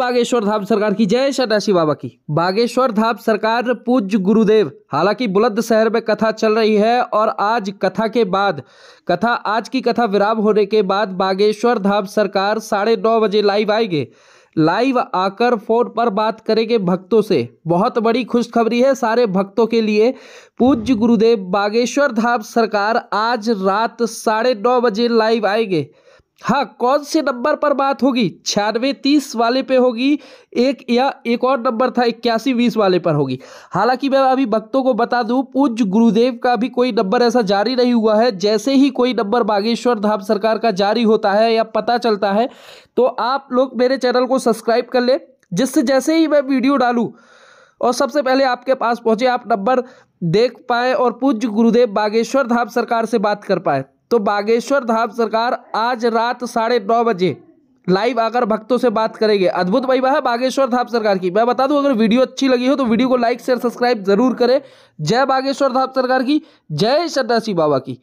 बागेश्वर धाम सरकार की जय शनासी बाबा की बागेश्वर धाम सरकार पूज्य गुरुदेव हालांकि बुलंद शहर में कथा चल रही है और आज कथा के बाद कथा आज की कथा विराम होने के बाद बागेश्वर धाम सरकार साढ़े नौ बजे लाइव आएंगे लाइव आकर फोन पर बात करेंगे भक्तों से बहुत बड़ी खुशखबरी है सारे भक्तों के लिए पूज्य गुरुदेव बागेश्वर धाम सरकार आज रात साढ़े नौ बजे लाइव आएंगे हाँ कौन से नंबर पर बात होगी छियानवे तीस वाले पे होगी एक या एक और नंबर था इक्यासी बीस वाले पर होगी हालांकि मैं अभी भक्तों को बता दूं पूज्य गुरुदेव का भी कोई नंबर ऐसा जारी नहीं हुआ है जैसे ही कोई नंबर बागेश्वर धाम सरकार का जारी होता है या पता चलता है तो आप लोग मेरे चैनल को सब्सक्राइब कर लें जिससे जैसे ही मैं वीडियो डालूँ और सबसे पहले आपके पास पहुँचे आप नंबर देख पाए और पूज्य गुरुदेव बागेश्वर धाम सरकार से बात कर पाए तो बागेश्वर धाम सरकार आज रात साढ़े नौ बजे लाइव आकर भक्तों से बात करेंगे अद्भुत वैभव है बागेश्वर धाम सरकार की मैं बता दूं अगर वीडियो अच्छी लगी हो तो वीडियो को लाइक शेयर सब्सक्राइब जरूर करें जय बागेश्वर धाम सरकार की जय सन्नासी बाबा की